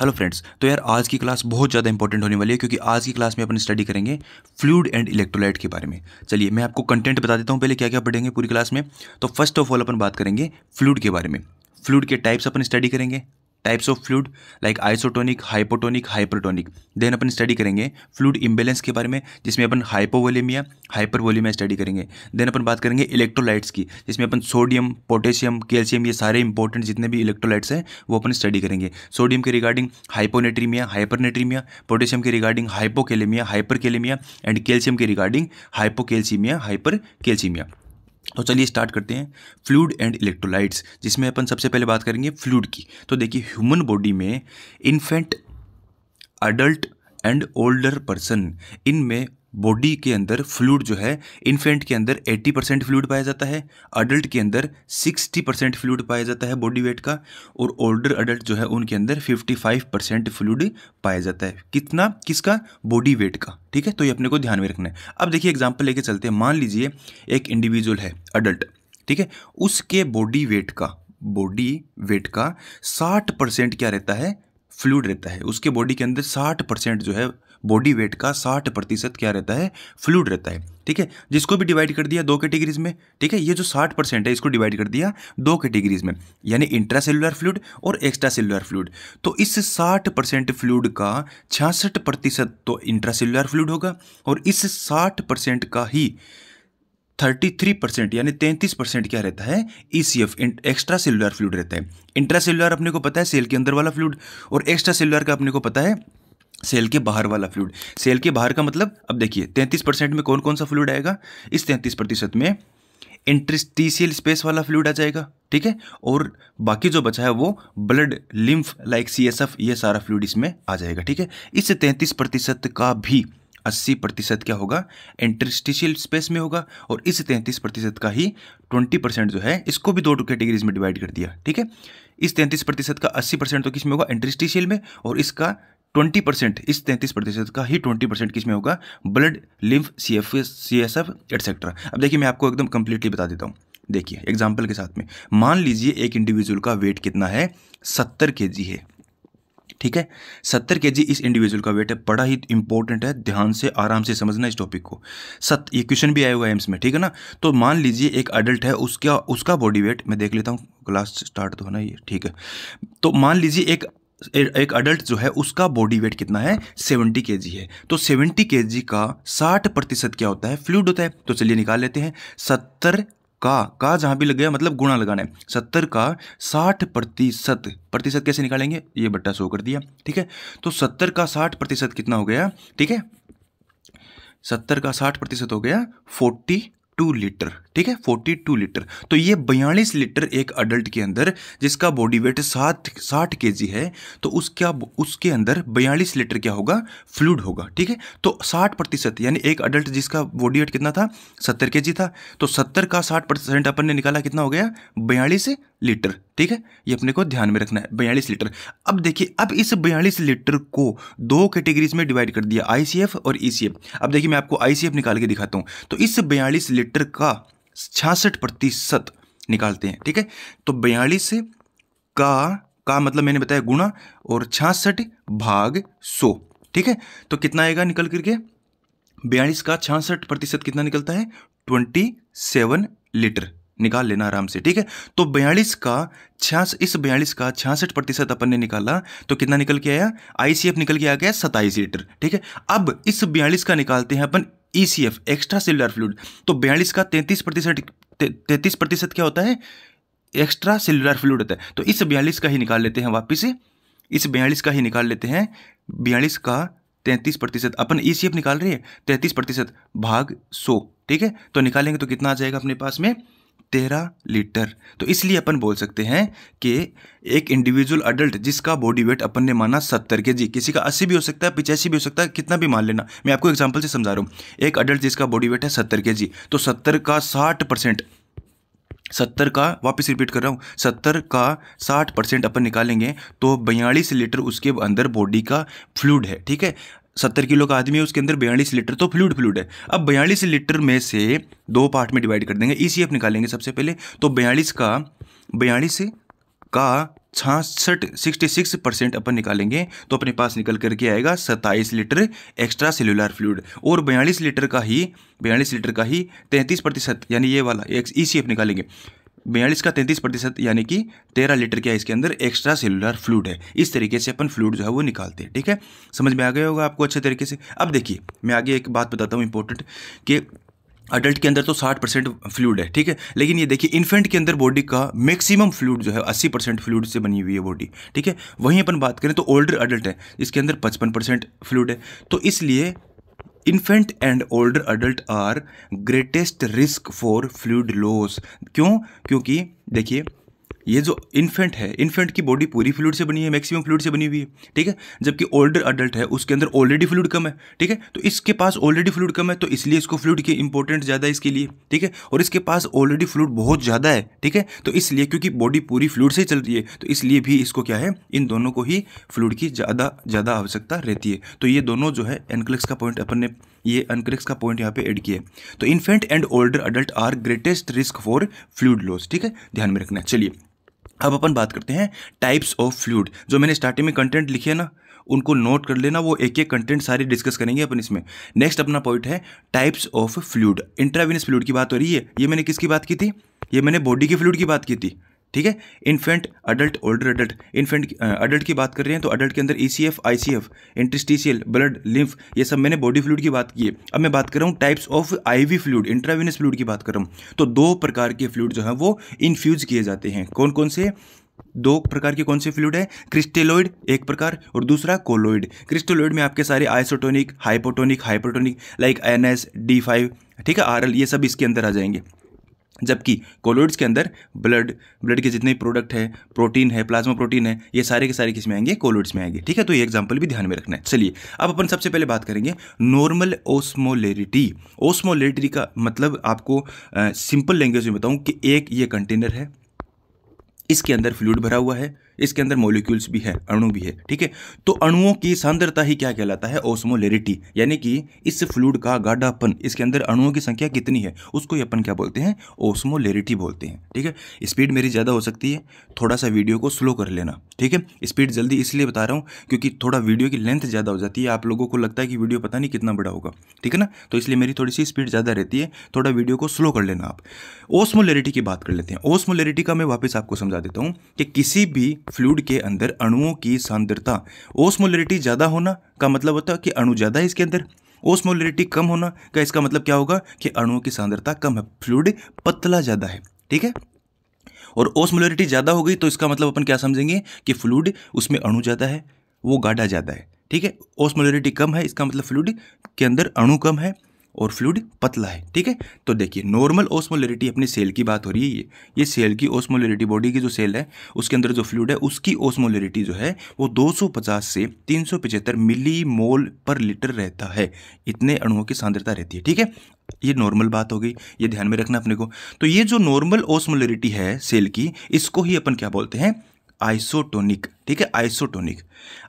Hello friends तो यार आज की क्लास बहुत ज़्यादा इंपॉर्टेंट होने वाली है क्योंकि आज की क्लास में अपन स्टडी करेंगे फ्लूड एंड इलेक्ट्रोलाइट के बारे में चलिए मैं आपको कंटेंट बता देता हूँ पहले क्या क्या पढ़ेंगे पूरी क्लास में तो फर्स्ट ऑफ ऑल अपन बात करेंगे फ्लूड के बारे में फ्लूड के टाइप्स अपन स्टडी करेंगे types of fluid like isotonic hypotonic hypertonic then अपन स्टडी करेंगे फ्लूड इम्बेलेंस के बारे में जिसमें अपन हाइपोवोलेमिया हाइपरवोलेमिया स्टडी करेंगे देन अपन बात करेंगे इलेक्ट्रोलाइट्स की जिसमें अपन सोडियम पोटेशियम कैल्शियम ये सारे इंपॉर्टेंट जितने भी इलेक्ट्रोलाइट्स हैं वो अपन स्टडी करेंगे सोडियम के रिगार्डिंग हाइपोनेट्रीमिया हाइपरनेट्रीमिया पोटेशियम के regarding hypokalaemia hyperkalaemia and calcium के रिगार्डिंग हाइपोकेल्सीमिया हाइपरकेल्सीमिया तो चलिए स्टार्ट करते हैं फ्लूड एंड इलेक्ट्रोलाइट्स जिसमें अपन सबसे पहले बात करेंगे फ्लूड की तो देखिए ह्यूमन बॉडी में infant adult and older person इनमें बॉडी के अंदर फ्लूड जो है इन्फेंट के अंदर 80 परसेंट फ्लूड पाया जाता है अडल्ट के अंदर 60 परसेंट फ्लूड पाया जाता है बॉडी वेट का और ओल्डर अडल्ट जो है उनके अंदर 55 परसेंट फ्लूड पाया जाता है कितना किसका बॉडी वेट का ठीक है तो ये अपने को ध्यान में रखना है अब देखिए एग्जाम्पल लेके चलते हैं मान लीजिए एक इंडिविजुअल है अडल्ट ठीक है उसके बॉडी वेट का बॉडी वेट का साठ परसेंट क्या रहता है फ्लूड रहता है उसके बॉडी के अंदर 60 परसेंट जो है बॉडी वेट का साठ प्रतिशत क्या रहता है फ्लूड रहता है ठीक है जिसको भी डिवाइड कर दिया दो कैटेगरीज में ठीक है ये जो साठ परसेंट है इसको डिवाइड कर दिया दो कैटेगरीज में यानी इंट्रा सेलुलर फ्लूड और एक्स्ट्रा सेलुलर फ्लूड तो इस साठ परसेंट फ्लूड का छियासठ प्रतिशत तो इंट्रा सेलुलर फ्लूड होगा और इस साठ परसेंट का ही थर्टी थ्री परसेंट यानी तैंतीस परसेंट क्या रहता है E C F extracellular fluid रहता है इंट्रा सेलुलर अपने को पता है सेल के अंदर वाला फ्लूड और एक्स्ट्रा सेलुलर का अपने को पता है सेल के बाहर वाला फ्लूड सेल के बाहर का मतलब अब देखिए तैंतीस परसेंट में कौन कौन सा फ्लूड आएगा इस तैंतीस प्रतिशत में इंटरस्टीशियल स्पेस वाला फ्लूड आ जाएगा ठीक है और बाकी जो बचा है वो blood lymph like C S F ये सारा फ्लूड इसमें आ जाएगा ठीक है इस तैंतीस प्रतिशत का भी अस्सी प्रतिशत क्या होगा इंटरस्टिशियल स्पेस में होगा और इस तैंतीस प्रतिशत का ही ट्वेंटी परसेंट जो है इसको भी दो कैटेगरीज में डिवाइड कर दिया ठीक है इस तैंतीस प्रतिशत का अस्सी परसेंट तो किस में होगा इंटरस्टिशियल में और इसका ट्वेंटी परसेंट इस तैंतीस प्रतिशत का ही ट्वेंटी परसेंट किसमें होगा blood lymph C F C S F etcetera अब देखिए मैं आपको एकदम कंप्लीटली बता देता हूँ देखिए एग्जाम्पल के साथ में मान लीजिए एक इंडिविजुअल का वेट कितना है सत्तर के है ठीक है सत्तर के इस इंडिविजुअल का वेट है बड़ा ही इंपॉर्टेंट है ध्यान से आराम से समझना इस टॉपिक को सत ये क्वेश्चन भी आया हुआ एम्स में ठीक है ना तो मान लीजिए एक अडल्ट है उसका उसका बॉडी वेट मैं देख लेता हूँ क्लास स्टार्ट तो है ना ये ठीक है तो मान लीजिए एक एक अडल्ट जो है उसका बॉडी वेट कितना है सेवेंटी के है तो सेवेंटी के का साठ प्रतिशत क्या होता है फ्लूड होता है तो चलिए निकाल लेते हैं सत्तर का का जहाँ भी लग गया मतलब गुणा लगाना है सत्तर का साठ प्रतिशत प्रतिशत कैसे निकालेंगे ये बट्टा शो कर दिया ठीक है तो सत्तर का साठ प्रतिशत कितना हो गया ठीक है सत्तर का साठ प्रतिशत हो गया फोर्टी टू लीटर ठीक है 42 लीटर तो ये 42 लीटर एक अडल्ट के अंदर जिसका बॉडी वेट सात साठ के है तो उसका उसके अंदर 42 लीटर क्या होगा फ्लूड होगा ठीक है तो 60 प्रतिशत यानी एक अडल्ट जिसका बॉडी वेट कितना था 70 के था तो 70 का 60 परसेंट अपन ने निकाला कितना हो गया बयालीस लीटर ठीक है ये अपने को ध्यान में रखना है बयालीस लीटर अब देखिए अब इस बयालीस लीटर को दो कैटेगरीज में डिवाइड कर दिया आईसीएफ और ईसीएफ e अब देखिए मैं आपको आईसीएफ निकाल के दिखाता हूं तो इस बयालीस लीटर का छियासठ प्रतिशत निकालते हैं ठीक है तो बयालीस से का का मतलब मैंने बताया गुणा और 66 भाग 100 ठीक है तो कितना आएगा निकल करके बयालीस का 66 प्रतिशत कितना निकलता है ट्वेंटी सेवन लीटर निकाल लेना आराम से ठीक है तो बयालीस का छियास इस बयालीस का छियासठ प्रतिशत अपन ने निकाला तो कितना निकल के आया आईसीएफ निकल के आ गया सताइस लीटर ठीक है अब इस बयालीस का निकालते हैं अपन E C F extracellular fluid तो बयालीस का तैंतीस प्रतिशत तैंतीस प्रतिशत क्या होता है एक्स्ट्रा सेलुलर फ्लूड होता है तो इस बयालीस का ही निकाल लेते हैं वापिस इस बयालीस का ही निकाल लेते हैं बयालीस का तैंतीस प्रतिशत अपन ई सी एफ निकाल रही है तैंतीस प्रतिशत भाग सौ ठीक है तो निकालेंगे तो कितना आ जाएगा अपने पास में तेरह लीटर तो इसलिए अपन बोल सकते हैं कि एक इंडिविजुअल अडल्ट जिसका बॉडी वेट अपन ने माना सत्तर के जी किसी का अस्सी भी हो सकता है पिचासी भी हो सकता है कितना भी मान लेना मैं आपको एग्जाम्पल से समझा रहा हूँ एक अडल्ट जिसका बॉडी वेट है सत्तर के जी तो सत्तर का साठ परसेंट सत्तर का वापस रिपीट कर रहा हूँ सत्तर का साठ परसेंट अपन निकालेंगे तो बयालीस लीटर उसके अंदर बॉडी का फ्लूड है ठीक है सत्तर किलो का आदमी है उसके अंदर बयालीस लीटर तो फ्लूड फ्लूड है अब बयालीस लीटर में से दो पार्ट में डिवाइड कर देंगे ई e निकालेंगे सबसे पहले तो बयालीस का बयालीस का छासठ सिक्सटी सिक्स परसेंट अपन निकालेंगे तो अपने पास निकल करके आएगा सत्ताईस लीटर एक्स्ट्रा सेलुलर फ्लूड और बयालीस लीटर का ही बयालीस लीटर का ही तैंतीस प्रतिशत यानी ये वाला ई सी एफ निकालेंगे बयालीस का तैंतीस प्रतिशत यानी कि तेरह लीटर क्या इसके अंदर एक्स्ट्रा सेलुलर फ्लूड है इस तरीके से अपन फ्लूड जो है वो निकालते हैं ठीक है समझ में आ गया होगा आपको अच्छे तरीके से अब देखिए मैं आगे एक बात बताता हूँ इंपॉर्टेंट कि अडल्ट के अंदर तो 60 परसेंट फ्लूड है ठीक है लेकिन ये देखिए इन्फेंट के अंदर बॉडी का मैक्सिमम फ्लूड जो है 80 परसेंट फ्लूड से बनी हुई है बॉडी ठीक है वहीं अपन बात करें तो ओल्डर अडल्ट है इसके अंदर 55 परसेंट फ्लूड है तो इसलिए infant and older adult are greatest risk for fluid loss क्यों क्योंकि देखिए ये जो इन्फेंट है इन्फेंट की बॉडी पूरी फ्लूड से बनी है मैक्सिमम फ्लूड से बनी हुई है ठीक है जबकि ओल्डर अडल्ट है उसके अंदर ऑलरेडी फ्लूड कम है ठीक है तो इसके पास ऑलरेडी फ्लूड कम है तो इसलिए इसको फ्लूड की इंपॉर्टेंट ज़्यादा है इसके लिए ठीक है और इसके पास ऑलरेडी फ्लूड बहुत ज़्यादा है ठीक है तो इसलिए क्योंकि बॉडी पूरी फ्लूड से चल रही है तो इसलिए भी इसको क्या है इन दोनों को ही फ्लूड की ज़्यादा ज़्यादा आवश्यकता रहती है तो ये दोनों जो है एनक्लेक्स का पॉइंट अपन ने ये अनक्रिक्स का पॉइंट यहाँ पे ऐड किया है तो infant and older adult are greatest risk for fluid loss ठीक है ध्यान में रखना चलिए अब अपन बात करते हैं टाइप्स ऑफ फ्लूड जो मैंने स्टार्टिंग में कंटेंट लिखे ना उनको नोट कर लेना वो एक एक कंटेंट सारे डिस्कस करेंगे अपन इसमें नेक्स्ट अपना पॉइंट है types of fluid intravenous fluid की बात हो रही है ये मैंने किसकी बात की थी ये मैंने बॉडी के फ्लूड की बात की थी ठीक है infant adult older adult infant adult की बात कर रहे हैं तो अडल्ट के अंदर E C F I C F interstitial blood lymph ये सब मैंने बॉडी फ्लूड की बात की है अब मैं बात कर रहा हूँ types of I V fluid intravenous fluid की बात कर रहा हूँ तो दो प्रकार के फ्लूड जो है वो इन्फ्यूज किए जाते हैं कौन कौन से दो प्रकार के कौन से फ्लूड है क्रिस्टेलॉइड एक प्रकार और दूसरा कोलोइड क्रिस्टेलॉइड में आपके सारे isotonic hypotonic hypotonic like N S D five ठीक है आर एल ये सब इसके अंदर आ जाएंगे जबकि कोलोइड्स के अंदर ब्लड ब्लड के जितने प्रोडक्ट है प्रोटीन है प्लाज्मा प्रोटीन है ये सारे के सारे किसमें आएंगे कोलोइड्स में आएंगे ठीक है तो ये एग्जाम्पल भी ध्यान में रखना है चलिए अब अपन सबसे पहले बात करेंगे नॉर्मल ओस्मोलेरिटी ओस्मोलेरिटी का मतलब आपको सिंपल लैंग्वेज में बताऊँ कि एक ये कंटेनर है इसके अंदर फ्लूड भरा हुआ है इसके अंदर मोलिक्यूल्स भी है अणु भी है ठीक है तो अणुओं की सांद्रता ही क्या कहलाता है ओस्मोलेरिटी यानी कि इस फ्लूड का गाढ़ापन इसके अंदर अणुओं की संख्या कितनी है उसको ही अपन क्या बोलते हैं ओस्मोलेरिटी बोलते हैं ठीक है स्पीड मेरी ज़्यादा हो सकती है थोड़ा सा वीडियो को स्लो कर लेना ठीक है स्पीड जल्दी इसलिए बता रहा हूँ क्योंकि थोड़ा वीडियो की लेंथ ज़्यादा हो जाती है आप लोगों को लगता है कि वीडियो पता नहीं कितना बड़ा होगा ठीक है ना तो इसलिए मेरी थोड़ी सी स्पीड ज़्यादा रहती है थोड़ा वीडियो को स्लो कर लेना आप ओस्मोलेरिटी की बात कर लेते हैं ओस्मोलेरिटी का मैं वापस आपको समझा देता हूँ कि किसी भी फ्लूड के अंदर अणुओं की सांद्रता ओसमोलरिटी ज़्यादा होना का मतलब होता है कि अणु ज़्यादा है इसके अंदर ओसमोलरिटी कम होना का इसका मतलब क्या होगा कि अणुओं की सांद्रता कम है फ्लूड पतला ज़्यादा है ठीक है और ओस्मोलरिटी ज़्यादा हो गई तो इसका मतलब अपन क्या समझेंगे कि फ्लूड उसमें अणु ज़्यादा है वो गाढ़ा ज़्यादा है ठीक है ओस्मोलरिटी कम है इसका मतलब फ्लूड के अंदर अणु कम है और फ्लूड पतला है ठीक है तो देखिए नॉर्मल ओस्मोलिरिटी अपनी सेल की बात हो रही है ये ये सेल की ओस्मोलिरिटी बॉडी की जो सेल है उसके अंदर जो फ्लूड है उसकी ओस्मोलिटी जो है वो 250 से तीन मिली मोल पर लीटर रहता है इतने अणुओं की सांद्रता रहती है ठीक है ये नॉर्मल बात हो गई ये ध्यान में रखना अपने को तो ये जो नॉर्मल ओस्मोलिरिटी है सेल की इसको ही अपन क्या बोलते हैं आइसोटोनिक ठीक है आइसोटोनिक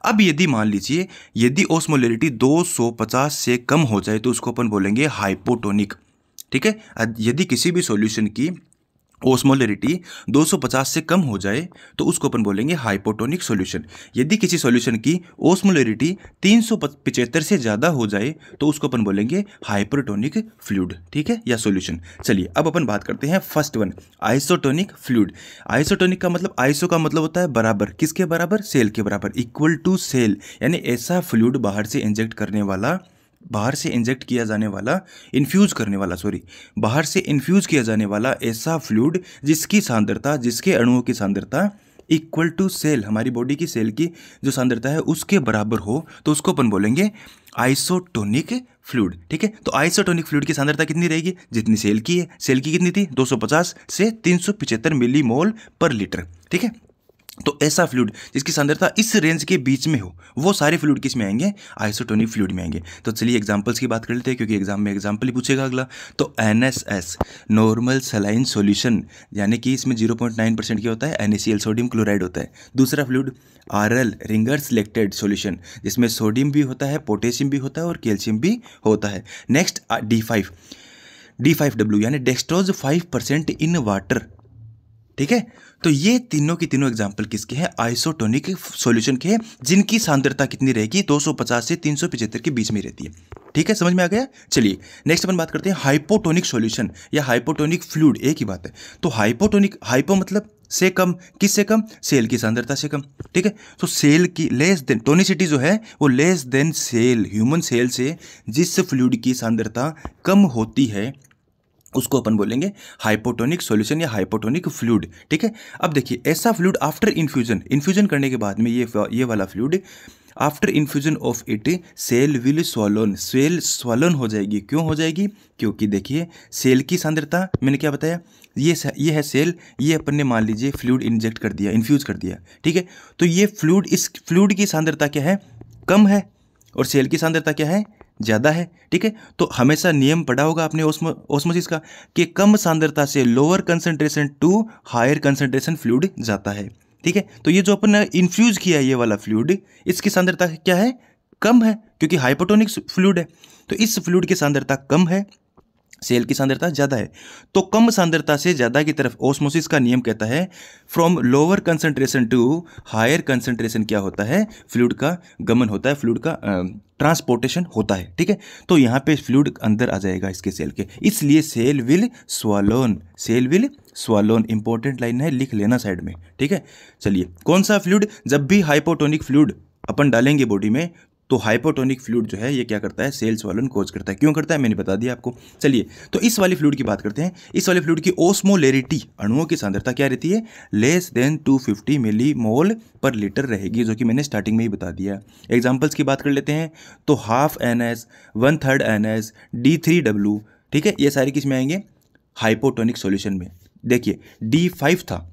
अब यदि मान लीजिए यदि ओस्मोलिटी 250 से कम हो जाए तो उसको अपन बोलेंगे हाइपोटोनिक ठीक है यदि किसी भी सॉल्यूशन की ओस्मोलरिटी 250 से कम हो जाए तो उसको अपन बोलेंगे हाइपोटोनिक सॉल्यूशन यदि किसी सॉल्यूशन की ओस्मोलरिटी तीन से ज़्यादा हो जाए तो उसको अपन बोलेंगे हाइपोटोनिक फ्लूड ठीक है या सॉल्यूशन चलिए अब अपन बात करते हैं first one isotonic fluid isotonic का मतलब आइसो का मतलब होता है बराबर किसके बराबर सेल के बराबर इक्वल टू सेल यानी ऐसा फ्लूड बाहर से इंजेक्ट करने वाला बाहर से इंजेक्ट किया जाने वाला इन्फ्यूज़ करने वाला सॉरी बाहर से इन्फ्यूज़ किया जाने वाला ऐसा फ्लूड जिसकी सांद्रता जिसके अणुओं की सांद्रता इक्वल टू सेल हमारी बॉडी की सेल की जो सांद्रता है उसके बराबर हो तो उसको अपन बोलेंगे आइसोटोनिक फ्लूड ठीक है तो आइसोटोनिक फ्लूड की सांद्रता कितनी रहेगी जितनी सेल की है सेल की कितनी थी 250 से 375 मिलीमोल पर लीटर ठीक है तो ऐसा फ्लूड जिसकी सांद्रता इस रेंज के बीच में हो वो सारे फ्लूड किस में आएंगे आइसोटोनिक फ्लूड में आएंगे तो चलिए एग्जांपल्स की बात कर लेते हैं क्योंकि एग्जाम में एग्जांपल ही पूछेगा अगला तो N S S normal saline solution यानी कि इसमें जीरो पॉइंट नाइन परसेंट क्या होता है एन सोडियम क्लोराइड होता है दूसरा fluid R L Ringer lactate solution जिसमें सोडियम भी होता है पोटेशियम भी होता है और कैल्शियम भी होता है next D five D five W यानी dextrose five percent in water ठीक है तो ये तीनों के तीनों एग्जाम्पल किसके हैं आइसोटोनिक सोल्यूशन के हैं जिनकी सांद्रता कितनी रहेगी 250 से तीन के बीच में रहती है ठीक है समझ में आ गया चलिए नेक्स्ट अपन बात करते हैं हाइपोटोनिक सोल्यूशन या हाइपोटोनिक फ्लूड एक ही बात है तो हाइपोटोनिक हाइपो मतलब से कम किस से कम सेल की सांद्रता से कम ठीक है तो सेल की लेस देन टोनिसिटी जो है वो less than cell human cell से जिस फ्लूड की सांद्रता कम होती है उसको अपन बोलेंगे हाइपोटोनिक सॉल्यूशन या हाइपोटोनिक फ्लूड ठीक है अब देखिए ऐसा फ्लूड आफ्टर इन्फ्यूजन इन्फ्यूजन करने के बाद में ये ये वाला fluid after infusion of it cell will swollen cell swollen हो जाएगी क्यों हो जाएगी क्योंकि देखिए सेल की सांद्रता मैंने क्या बताया ये ये है सेल ये अपन ने मान लीजिए फ्लूड इंजेक्ट कर दिया इन्फ्यूज कर दिया ठीक है तो ये फ्लूड इस फ्लूड की सांद्रता क्या है कम है और सेल की सांद्रता क्या है ज़्यादा है ठीक है तो हमेशा नियम पढ़ा होगा आपने ओस्मोसिस का कि कम सांद्रता से lower concentration to higher concentration fluid जाता है ठीक है तो ये जो अपन ने इन्फ्यूज किया है ये वाला फ्लूड इसकी सांद्रता क्या है कम है क्योंकि हाइपोटोनिक फ्लूड है तो इस फ्लूड की सांद्रता कम है सेल की सांद्रता ज़्यादा है तो कम सांद्रता से ज़्यादा की तरफ ओस्मोसिस का नियम कहता है from lower concentration to higher concentration क्या होता है फ्लूड का गमन होता है फ्लूड का ट्रांसपोर्टेशन होता है ठीक है तो यहाँ पे फ्लूड अंदर आ जाएगा इसके सेल के इसलिए cell will swollen cell will swollen important line है लिख लेना साइड में ठीक है चलिए कौन सा फ्लूड जब भी हाइपोटोनिक फ्लूड अपन डालेंगे बॉडी में तो हाइपोटोनिक फ्लूड जो है ये क्या करता है सेल्स वालन कोज करता है क्यों करता है मैंने बता दिया आपको चलिए तो इस वाली फ्लूड की बात करते हैं इस वाली फ्लूड की ओस्मोलेरिटी अणुओं की सांद्रता क्या रहती है लेस देन 250 मिली मोल पर लीटर रहेगी जो कि मैंने स्टार्टिंग में ही बता दिया एग्जाम्पल्स की बात कर लेते हैं तो half N S one third N S D three W ठीक है ये सारे किस में आएंगे हाइपोटोनिक सोल्यूशन में देखिए डी फाइव था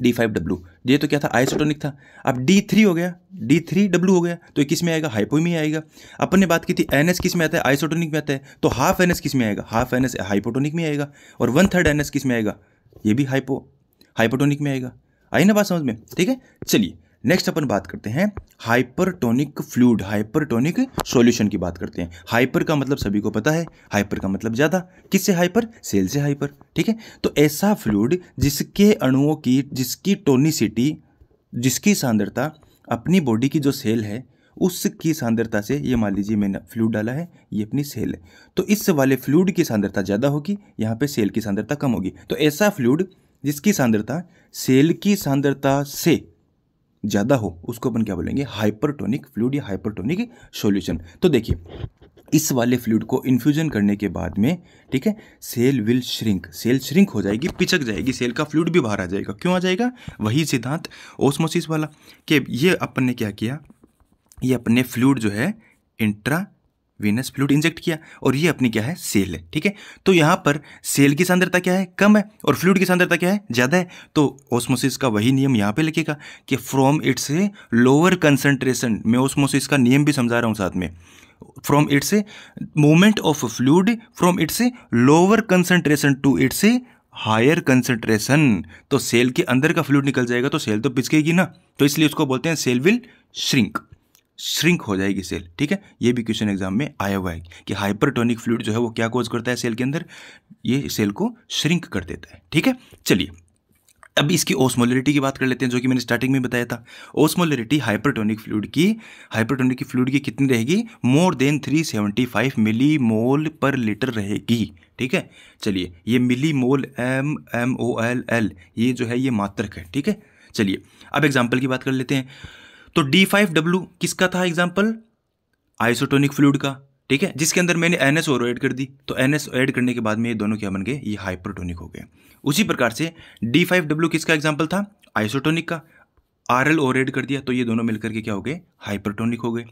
डी फाइव डब्ल्यू ये तो क्या था आइसोटोनिक था अब डी थ्री हो गया डी थ्री डब्ल्यू हो गया तो ये किस में आएगा हाइपो में आएगा अपन ने बात की थी एन एस किस में आता है आइसोटोनिक में आता है तो हाफ एन एस किस में आएगा हाफ एन एस हाइपोटोनिक में आएगा और वन थर्ड एन एस किस में आएगा ये भी हाइपो हाइपोटोनिक में आएगा आई ना बात समझ में ठीक है चलिए नेक्स्ट अपन बात करते हैं हाइपरटोनिक फ्लूड हाइपरटोनिक सॉल्यूशन की बात करते हैं हाइपर का मतलब सभी को पता है हाइपर का मतलब ज़्यादा किससे हाइपर सेल से हाइपर ठीक है तो ऐसा फ्लूड जिसके अणुओं की जिसकी टोनिसिटी जिसकी सांद्रता अपनी बॉडी की जो सेल है उसकी सांद्रता से ये मान लीजिए मैंने फ्लूड डाला है ये अपनी सेल है तो इस वाले फ्लूड की सांद्रता ज़्यादा होगी यहाँ पे सेल की सांद्रता कम होगी तो ऐसा फ्लूड जिसकी सांद्रता सेल की सांद्रता से ज़्यादा हो उसको अपन क्या बोलेंगे हाइपरटोनिक फ्लूड या हाइपरटोनिक सोल्यूशन तो देखिए इस वाले फ्लूड को इन्फ्यूजन करने के बाद में ठीक है cell will shrink cell shrink हो जाएगी पिचक जाएगी सेल का फ्लूड भी बाहर आ जाएगा क्यों आ जाएगा वही सिद्धांत ओस्मोसिस वाला कि ये अपन ने क्या किया ये अपने फ्लूड जो है इंट्रा वीनस फ्लूड इंजेक्ट किया और ये अपनी क्या है सेल है ठीक है तो यहाँ पर सेल की सांद्रता क्या है कम है और फ्लूड की सांद्रता क्या है ज़्यादा है तो ऑस्मोसिस का वही नियम यहाँ पे लिखेगा कि फ्रॉम इट्स लोअर कंसनट्रेशन मैं ओस्मोसिस का नियम भी समझा रहा हूँ साथ में from its a movement of fluid from its a lower concentration to its a higher concentration तो सेल के अंदर का फ्लूड निकल जाएगा तो सेल तो पिचकेगी ना तो इसलिए उसको बोलते हैं सेल विल श्रिंक श्रिंक हो जाएगी सेल ठीक है ये भी क्वेश्चन एग्जाम में आया हुआ है कि हाइपरटोनिक फ्लूड जो है वो क्या कोज करता है सेल के अंदर ये सेल को श्रिंक कर देता है ठीक है चलिए अब इसकी ओस्मोलरिटी की बात कर लेते हैं जो कि मैंने स्टार्टिंग में बताया था ओस्मोलरिटी हाइपरटोनिक फ्लूड की हाइपरटोनिक फ्लूड की कितनी रहेगी मोर देन 375 मिली मोल पर लीटर रहेगी ठीक है चलिए ये millimole M M O L L ये जो है ये मात्रक है ठीक है चलिए अब एग्जाम्पल की बात कर लेते हैं तो डी फाइव डब्ल्यू किसका था एग्जाम्पल आइसोटोनिक फ्लूड का ठीक है जिसके अंदर मैंने एन एस और ऐड कर दी तो एन एस ऐड करने के बाद में ये दोनों क्या बन गए ये हाइपरटोनिक हो गए उसी प्रकार से डी फाइव डब्ल्यू किसका एग्जाम्पल था आइसोटोनिक का आर एल और ऐड कर दिया तो ये दोनों मिलकर के क्या हो गए हाइपरटोनिक हो गए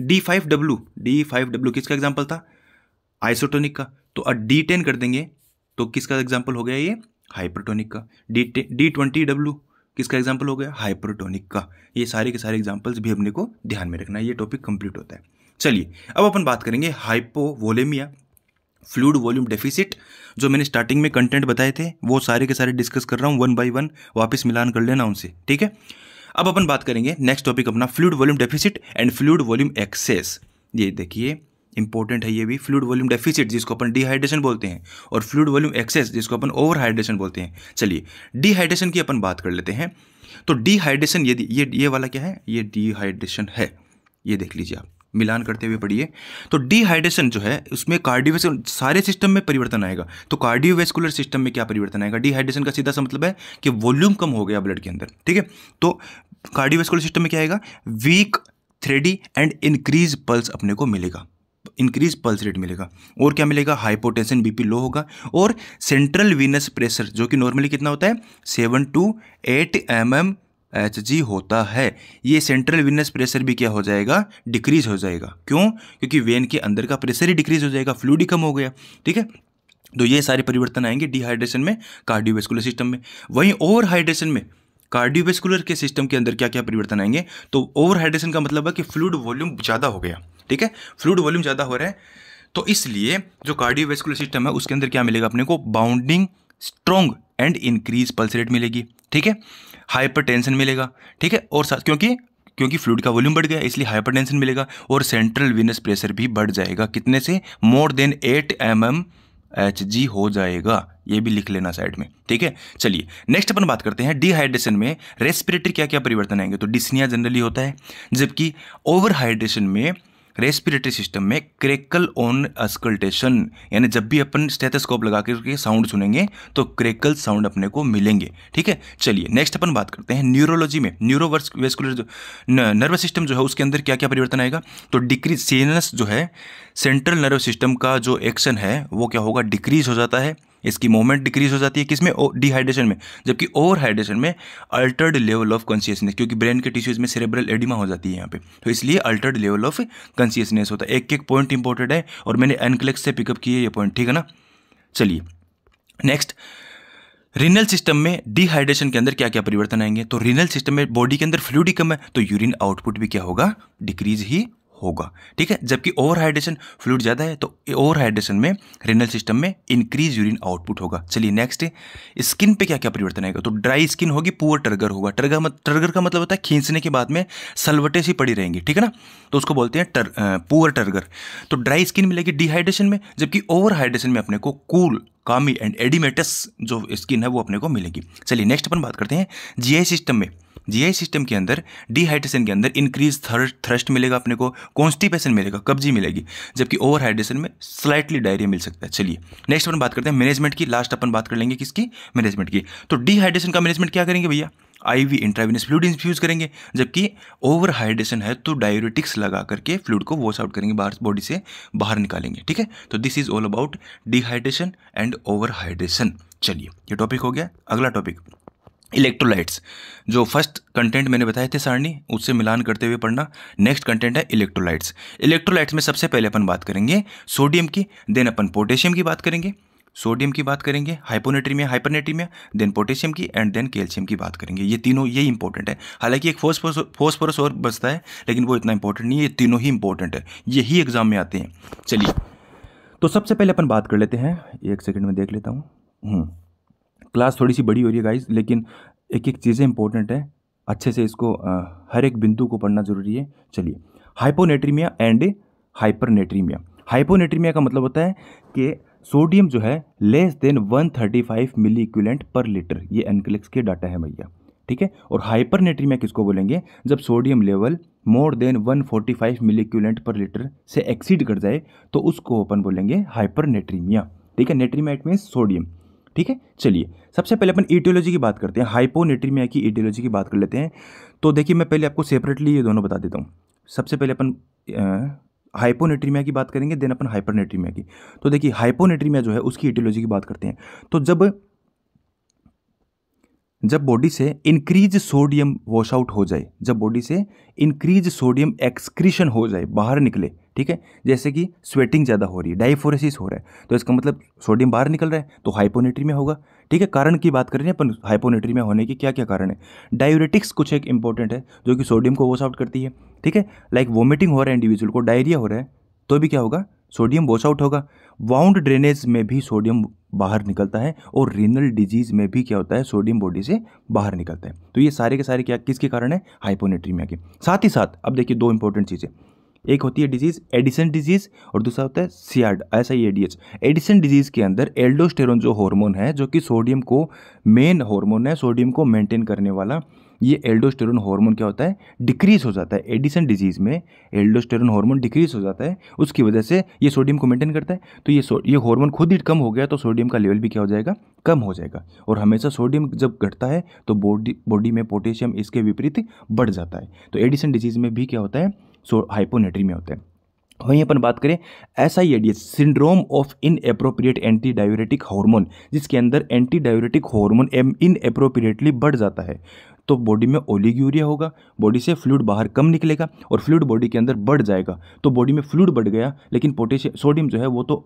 D five W D five W किसका एग्जाम्पल था आइसोटोनिक का तो अब डी टेन कर देंगे तो किसका एग्जाम्पल हो गया ये हाइपरटोनिक का डी डी ट्वेंटी डब्ल्यू किसका एग्जाम्पल हो गया हाइपरटोनिक का ये सारे के सारे एग्जाम्पल्स भी अपने को ध्यान में रखना है ये टॉपिक कंप्लीट होता है चलिए अब अपन बात करेंगे हाइपोवोलेमिया फ्लूड वॉल्यूम डेफिसिट जो मैंने स्टार्टिंग में कंटेंट बताए थे वो सारे के सारे डिस्कस कर रहा हूँ वन बाई वन वापस मिलान कर लेना उनसे ठीक है अब अपन बात करेंगे नेक्स्ट टॉपिक अपना fluid volume deficit and fluid volume excess ये देखिए इंपॉर्टेंट है ये भी फ्लूड वॉल्यूम डेफिसिट जिसको अपन डिहाइड्रेशन बोलते हैं और फ्लूड वॉल्यूम एक्सेस जिसको अपन ओवर हाइड्रेशन बोलते हैं चलिए डिहाइड्रेशन की अपन बात कर लेते हैं तो डिहाइड्रेशन ये ये ये वाला क्या है ये डिहाइड्रेशन है ये देख लीजिए आप मिलान करते हुए पढ़िए तो डिहाइड्रेशन जो है उसमें कार्डियोवेस्कुलर सारे सिस्टम में परिवर्तन आएगा तो कार्डियोवेस्कुलर सिस्टम में क्या परिवर्तन आएगा डिहाइड्रेशन का सीधा सा मतलब है कि वॉल्यूम कम हो गया ब्लड के अंदर ठीक है तो कार्डियोवेस्कुलर सिस्टम में क्या आएगा weak thready and increase pulse अपने को मिलेगा इंक्रीज पल्स रेट मिलेगा और क्या मिलेगा हाइपोटेंशन बीपी लो होगा और सेंट्रल वीनस प्रेशर जो कि नॉर्मली कितना होता है seven to eight m m H g होता है ये सेंट्रल विनस प्रेशर भी क्या हो जाएगा डिक्रीज हो जाएगा क्यों क्योंकि वेन के अंदर का प्रेशर ही डिक्रीज हो जाएगा फ्लूड ही कम हो गया ठीक है तो ये सारे परिवर्तन आएंगे डिहाइड्रेशन में कार्डियोवेस्कुलर सिस्टम में वहीं ओवर हाइड्रेशन में कार्डियोवेस्कुलर के सिस्टम के अंदर क्या क्या परिवर्तन आएंगे तो ओवर हाइड्रेशन का मतलब है कि फ्लूड वॉल्यूम ज़्यादा हो गया ठीक है फ्लूड वॉल्यूम ज़्यादा हो रहा है तो इसलिए जो कार्डियोवेस्कुलर सिस्टम है उसके अंदर क्या मिलेगा अपने को bounding strong and increase pulse rate मिलेगी ठीक है हाइपर मिलेगा ठीक है और साथ क्योंकि क्योंकि फ्लूड का वॉल्यूम बढ़ गया इसलिए हाइपरटेंशन मिलेगा और सेंट्रल विनस प्रेशर भी बढ़ जाएगा कितने से more than eight m m H g हो जाएगा ये भी लिख लेना साइड में ठीक है चलिए नेक्स्ट अपन बात करते हैं डिहाइड्रेशन में रेस्पिरेटरी क्या क्या परिवर्तन आएंगे तो डिस्निया जनरली होता है जबकि ओवर हाइड्रेशन में रेस्पिरेटरी सिस्टम में क्रेकल ऑन अस्कल्टेशन यानी जब भी अपन स्टेथोस्कोप लगा करके साउंड सुनेंगे तो क्रेकल साउंड अपने को मिलेंगे ठीक है चलिए नेक्स्ट अपन बात करते हैं न्यूरोलॉजी में न्यूरोवर्स वेस्कुलर जो नर्वस सिस्टम जो है उसके अंदर क्या क्या परिवर्तन आएगा तो डिक्रीज सीनस जो है सेंट्रल नर्वस सिस्टम का जो एक्शन है वो क्या होगा डिक्रीज हो जाता है इसकी मूवमेंट डिक्रीज हो जाती है किसमें डिहाइड्रेशन में जबकि ओवर हाइड्रेशन में अल्टर्ड लेवल ऑफ कॉन्शियसनेस क्योंकि ब्रेन के टिश्यूज में सेरेब्रल एडिमा हो जाती है यहाँ पे तो इसलिए अल्टर्ड लेवल ऑफ कॉन्शियसनेस होता है एक एक पॉइंट इंपॉर्टेंट है और मैंने एनक्लेक्स से पिकअप किए ये पॉइंट ठीक है ना चलिए नेक्स्ट रिनल सिस्टम में डिहाइड्रेशन के अंदर क्या क्या परिवर्तन आएंगे तो रिनल सिस्टम में बॉडी के अंदर फ्लूडी ही कम है तो यूरिन आउटपुट भी क्या होगा डिक्रीज ही होगा ठीक है जबकि ओवर हाइड्रेशन फ्लूड ज़्यादा है तो ओवर हाइड्रेशन में रेनल सिस्टम में इंक्रीज यूरिन आउटपुट होगा चलिए नेक्स्ट है स्किन पे क्या क्या परिवर्तन आएगा तो ड्राई स्किन होगी पुअर टर्गर होगा टर्गर टर्गर का मतलब होता है खींचने के बाद में सलवटे सी पड़ी रहेंगी ठीक है ना तो उसको बोलते हैं टर, पुअर टर्गर तो ड्राई स्किन मिलेगी डिहाइड्रेशन में जबकि ओवर हाइड्रेशन में अपने को कूल कामी एंड एडिमेटस जो स्किन है वो अपने को मिलेगी चलिए नेक्स्ट अपन बात करते हैं जीआई सिस्टम में जीआई सिस्टम के अंदर डिहाइड्रेशन के अंदर इंक्रीज थ्रस्ट मिलेगा अपने को कॉन्स्टिपेशन मिलेगा कब्जी मिलेगी जबकि ओवर हाइड्रेशन में स्लाइटली डायरिया मिल सकता है चलिए नेक्स्ट अपन बात करते हैं मैनेजमेंट की लास्ट अपन बात कर लेंगे किसकी मैनेजमेंट की तो डिहाइड्रेशन का मैनेजमेंट क्या करेंगे भैया I V intravenous fluid infuse करेंगे जबकि ओवर हाइड्रेशन है तो डायोरेटिक्स लगा करके फ्लूड को वॉश आउट करेंगे बाहर बॉडी से बाहर निकालेंगे ठीक है तो this is all about dehydration and over hydration चलिए ये टॉपिक हो गया अगला टॉपिक इलेक्ट्रोलाइट्स जो फर्स्ट कंटेंट मैंने बताए थे सारणी उससे मिलान करते हुए पढ़ना नेक्स्ट कंटेंट है इलेक्ट्रोलाइट्स इलेक्ट्रोलाइट्स में सबसे पहले अपन बात करेंगे सोडियम की देन अपन पोटेशियम की बात करेंगे सोडियम की बात करेंगे हाइपोनेट्रीमिया हाइपरनेट्रीमिया देन पोटेशियम की एंड देन कैल्शियम की बात करेंगे ये तीनों ये इंपॉर्टेंट है हालांकि एक फोस्फोरस फोस्फोरस और बचता है लेकिन वो इतना इंपॉर्टेंट नहीं है ये तीनों ही इंपॉर्टेंट है यही एग्जाम में आते हैं चलिए तो सबसे पहले अपन बात कर लेते हैं एक सेकेंड में देख लेता हूँ हम्म। क्लास थोड़ी सी बड़ी हो रही है गाइज लेकिन एक एक चीज़ें इंपॉर्टेंट है अच्छे से इसको आ, हर एक बिंदु को पढ़ना ज़रूरी है चलिए हाइपोनेट्रीमिया एंड हाइपरनेट्रीमिया हाइपोनेट्रीमिया का मतलब होता है कि सोडियम जो है less than 135 milli equivalent per litre ये एनक्लेक्स e के डाटा है भैया ठीक है और हाइपरनेट्रीमिया किसको बोलेंगे जब sodium level more than 145 milli equivalent per litre से एक्सीड कर जाए तो उसको अपन बोलेंगे हाइपरनेट्रीमिया ठीक है नेट्रीमिया इट मीन्स सोडियम ठीक है चलिए सबसे पहले अपन ईटियोलॉजी की बात करते हैं हाइपोनेट्रीमिया की ईटियोलॉजी की बात कर लेते हैं तो देखिए मैं पहले आपको सेपरेटली ये दोनों बता देता हूँ सबसे पहले अपन हाइपोनेट्रीमिया की बात करेंगे देन अपन हाइपरनेट्रीमिया की तो देखिए हाइपोनेट्रीमिया जो है उसकी ईटियोलॉजी की बात करते हैं तो जब जब बॉडी से इंक्रीज सोडियम वॉश आउट हो जाए जब बॉडी से इंक्रीज सोडियम एक्सक्रीशन हो जाए बाहर निकले ठीक है जैसे कि स्वेटिंग ज़्यादा हो रही है डाइफोरेसिस हो रहा है तो इसका मतलब सोडियम बाहर निकल रहा है तो हाइपोनेट्रीमिया होगा ठीक है कारण की बात करें अपन हाइपोनेट्री में होने की क्या क्या कारण है डायूरेटिक्स कुछ एक इंपॉर्टेंट है जो कि सोडियम को वॉश आउट करती है ठीक है लाइक वोमिटिंग हो रहा है इंडिविजुअल को डायरिया हो रहा है तो भी क्या होगा सोडियम वॉश आउट होगा वाउंड ड्रेनेज में भी सोडियम बाहर निकलता है और रीनल डिजीज में भी क्या होता है सोडियम बॉडी से बाहर निकलता है तो ये सारे के सारे क्या किसके कारण है हाइपोनेट्रीमिया के साथ ही साथ अब देखिए दो इंपॉर्टेंट चीज़ें एक होती है डिजीज़ एडिसन डिजीज़ और दूसरा होता है SIAD S I A H Addison disease के अंदर एल्डोस्टेरोन जो हार्मोन है जो कि सोडियम को मेन हार्मोन है सोडियम को मेंटेन करने वाला ये एल्डोस्टेरोन हार्मोन क्या होता है डिक्रीज हो जाता है एडिसन डिजीज़ में एल्डोस्टेरोन हार्मोन डिक्रीज हो जाता है उसकी वजह से ये सोडियम को मेंटेन करता है तो ये ये हार्मोन खुद ही कम हो गया तो सोडियम का लेवल भी क्या हो जाएगा कम हो जाएगा और हमेशा सोडियम जब घटता है तो बॉडी बॉडी में पोटेशियम इसके विपरीत बढ़ जाता है तो एडिसन डिजीज़ में भी क्या होता है सो हाइपोनेट्री में होते हैं वहीं अपन बात करें S I ADS syndrome of inappropriate anti diuretic hormone जिसके अंदर एंटी डायोरेटिक हॉर्मोन एम इन एप्रोप्रिएटली बढ़ जाता है तो बॉडी में यूरिया होगा बॉडी से फ्लूड बाहर कम निकलेगा और फ्लूड बॉडी के अंदर बढ़ जाएगा तो बॉडी में फ्लूड बढ़ गया लेकिन पोटेशियम सोडियम जो है वो तो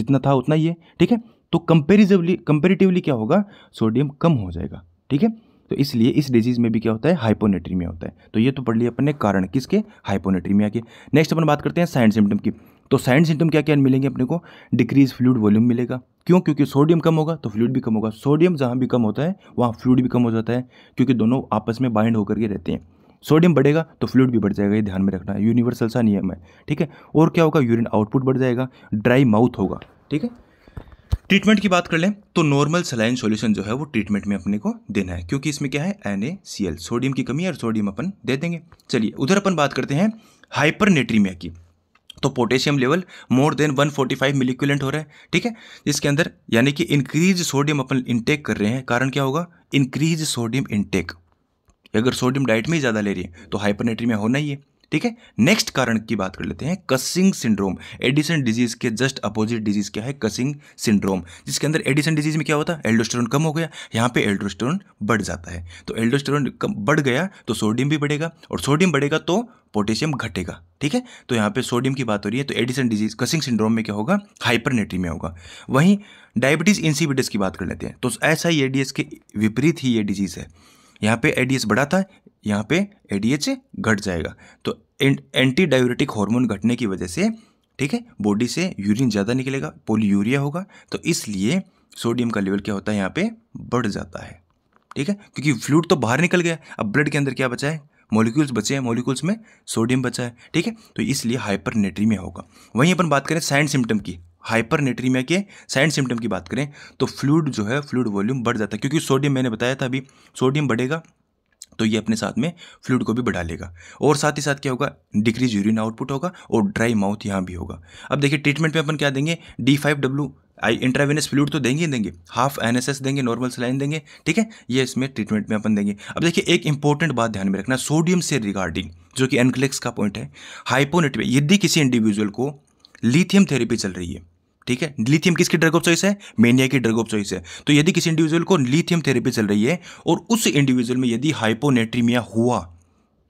जितना था उतना ही है ठीक है तो कंपेरिजिवली कंपेरेटिवली क्या होगा सोडियम कम हो जाएगा ठीक है तो इसलिए इस डिजीज़ में भी क्या होता है हाइपोनेट्रीमिया होता है तो ये तो पढ़ लिया अपने कारण किसके हाइपोनेट्रीमिया के नेक्स्ट अपन बात करते हैं साइंड सिम्टम की तो साइंड सिम्टम क्या क्या मिलेंगे अपने को डिक्रीज फ्लूड वॉल्यूम मिलेगा क्यों क्योंकि सोडियम कम होगा तो फ्लूड भी कम होगा सोडियम जहाँ भी कम होता है वहाँ फ्लूड भी कम हो जाता है क्योंकि दोनों आपस में बाइंड होकर के रहते हैं सोडियम बढ़ेगा तो फ्लूड भी बढ़ जाएगा ये ध्यान में रखना है यूनिवर्सल सा नियम है ठीक है और क्या होगा यूरिन आउटपुट बढ़ जाएगा ड्राई माउथ होगा ठीक है ट्रीटमेंट की बात कर लें तो नॉर्मल सलाइन सॉल्यूशन जो है वो ट्रीटमेंट में अपने को देना है क्योंकि इसमें क्या है एन सोडियम की कमी है और सोडियम अपन दे देंगे चलिए उधर अपन बात करते हैं हाइपरनेट्रीमिया की तो potassium level more than 145 forty हो रहा है ठीक है इसके अंदर यानी कि इंक्रीज सोडियम अपन इंटेक कर रहे हैं कारण क्या होगा इंक्रीज सोडियम इंटेक अगर सोडियम डाइट में ही ज़्यादा ले रही है तो हाइपरनेट्रीमिया होना ही है ठीक है नेक्स्ट कारण की बात कर लेते हैं कसिंग सिंड्रोम एडिसन डिजीज के जस्ट अपोजिट डिजीज क्या है कसिंग सिंड्रोम जिसके अंदर एडिसन डिजीज में क्या होता है एल्डोस्टेरोन कम हो गया यहाँ पे एल्डोस्टेरोन बढ़ जाता है तो एल्डोस्टेरोन बढ़ गया तो सोडियम भी बढ़ेगा और सोडियम बढ़ेगा तो पोटेशियम घटेगा ठीक है तो यहाँ पे सोडियम की बात हो रही है तो एडिसन डिजीज कसिंग सिंड्रोम में क्या होगा में होगा वहीं डायबिटीज़ इंसिबिटस की बात कर लेते हैं तो ऐसा ही एडीएस के विपरीत ही ये डिजीज़ है यहाँ पे एडीएस बढ़ाता था यहाँ पे एडीएच घट जाएगा तो एंटी डायोरेटिक हार्मोन घटने की वजह से ठीक है बॉडी से यूरिन ज़्यादा निकलेगा पोलियूरिया होगा तो इसलिए सोडियम का लेवल क्या होता है यहाँ पे बढ़ जाता है ठीक है क्योंकि फ्लूड तो बाहर निकल गया अब ब्लड के अंदर क्या बचा है मॉलिक्यूल्स बचे हैं मॉलिक्यूल्स में सोडियम बचा है ठीक है तो इसलिए हाइपरनेट्रीमिया होगा वहीं अपन बात करें साइन सिम्टम की हाइपरनेट्रीमिया के साइन सिम्टम की बात करें तो फ्लूड जो है फ्लूड वॉल्यूम बढ़ जाता है क्योंकि सोडियम मैंने बताया था अभी सोडियम बढ़ेगा तो ये अपने साथ में फ्लूड को भी बढ़ा लेगा और साथ ही साथ क्या होगा डिक्रीज यूरिन आउटपुट होगा और ड्राई माउथ यहाँ भी होगा अब देखिए ट्रीटमेंट में अपन क्या देंगे D five W I intravenous fluid तो देंगे ही देंगे हाफ एन देंगे नॉर्मल सलाइन देंगे ठीक है ये इसमें ट्रीटमेंट में अपन देंगे अब देखिए एक इंपॉर्टेंट बात ध्यान में रखना सोडियम से रिगार्डिंग जो कि एनक्लेक्स e का पॉइंट है हाइपोनेटिव यदि किसी इंडिविजुअल को लिथियम थेरेपी चल रही है ठीक है लिथियम किसकी ड्रग ऑफ चॉइस है मेनिया की ड्रग ऑफ चॉइस है तो यदि किसी इंडिविजुअल को लिथियम थेरेपी चल रही है और उस इंडिविजुअल में यदि हाइपोनेट्रीमिया हुआ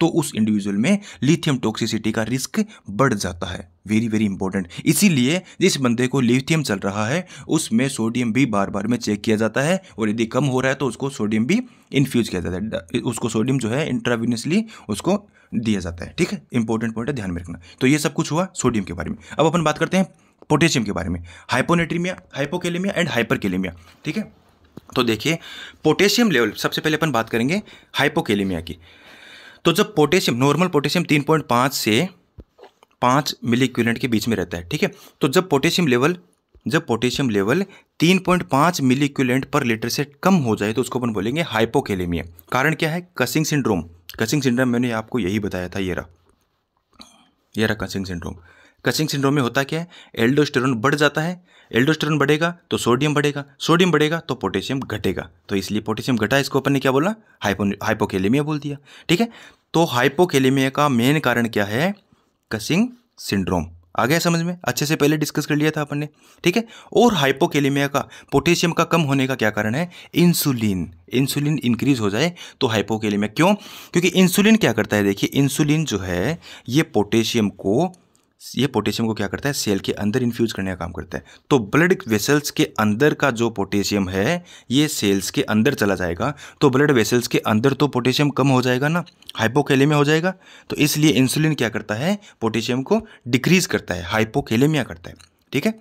तो उस इंडिविजुअल में लिथियम टॉक्सिसिटी का रिस्क बढ़ जाता है वेरी वेरी इंपॉर्टेंट इसीलिए जिस बंदे को लिथियम चल रहा है उसमें सोडियम भी बार बार में चेक किया जाता है और यदि कम हो रहा है तो उसको सोडियम भी इन्फ्यूज किया जाता है उसको सोडियम जो है इंट्राविनियसली उसको दिया जाता है ठीक है इंपॉर्टेंट पॉइंट है ध्यान में रखना तो ये सब कुछ हुआ सोडियम के बारे में अब अपन बात करते हैं पोटेशियम के बारे में हाइपोनेट्रीमिया हाइपोकेलेमिया एंड हाइपरकेलेमिया ठीक है तो देखिए पोटेशियम लेवल सबसे पहले अपन बात करेंगे हाइपोकेलेमिया की तो जब पोटेशियम नॉर्मल पोटेशियम तीन पॉइंट से पाँच मिली के बीच में रहता है ठीक है तो जब पोटेशियम लेवल जब पोटेशियम लेवल तीन पॉइंट मिली पर लीटर से कम हो जाए तो उसको अपन बोलेंगे हाइपोकेलेमिया कारण क्या है कसिंग सिंड्रोम कसिंग सिंड्रोम मैंने आपको यही बताया था ये रहा ये रहा कसिंग सिंड्रोम कचिंग सिंड्रोम में होता क्या है एल्डोस्टेरोन बढ़ जाता है एल्डोस्टेरोन बढ़ेगा तो सोडियम बढ़ेगा सोडियम बढ़ेगा तो पोटेशियम घटेगा तो इसलिए पोटेशियम घटा इसको अपन ने क्या बोला हाइपो हाइपोकेलेमिया बोल दिया ठीक है तो हाइपोकेलेमिया का मेन कारण क्या है कसिंग सिंड्रोम आ गया समझ में अच्छे से पहले डिस्कस कर लिया था अपन ने ठीक है और हाइपोकेलेमिया का पोटेशियम का कम होने का क्या कारण है इंसुलिन इंसुलिन इंक्रीज हो जाए तो हाइपोकेलेमिया क्यों क्योंकि इंसुलिन क्या करता है देखिए इंसुलिन जो है ये पोटेशियम को ये पोटेशियम को क्या करता है सेल के अंदर इन्फ्यूज करने का काम करता है तो ब्लड वेसल्स के अंदर का जो पोटेशियम है ये सेल्स के अंदर चला जाएगा तो ब्लड वेसल्स के अंदर तो पोटेशियम कम हो जाएगा ना हाइपोकेलेमिया हो जाएगा तो इसलिए इंसुलिन क्या करता है पोटेशियम को डिक्रीज करता है हाइपोकेलेमिया करता है ठीक है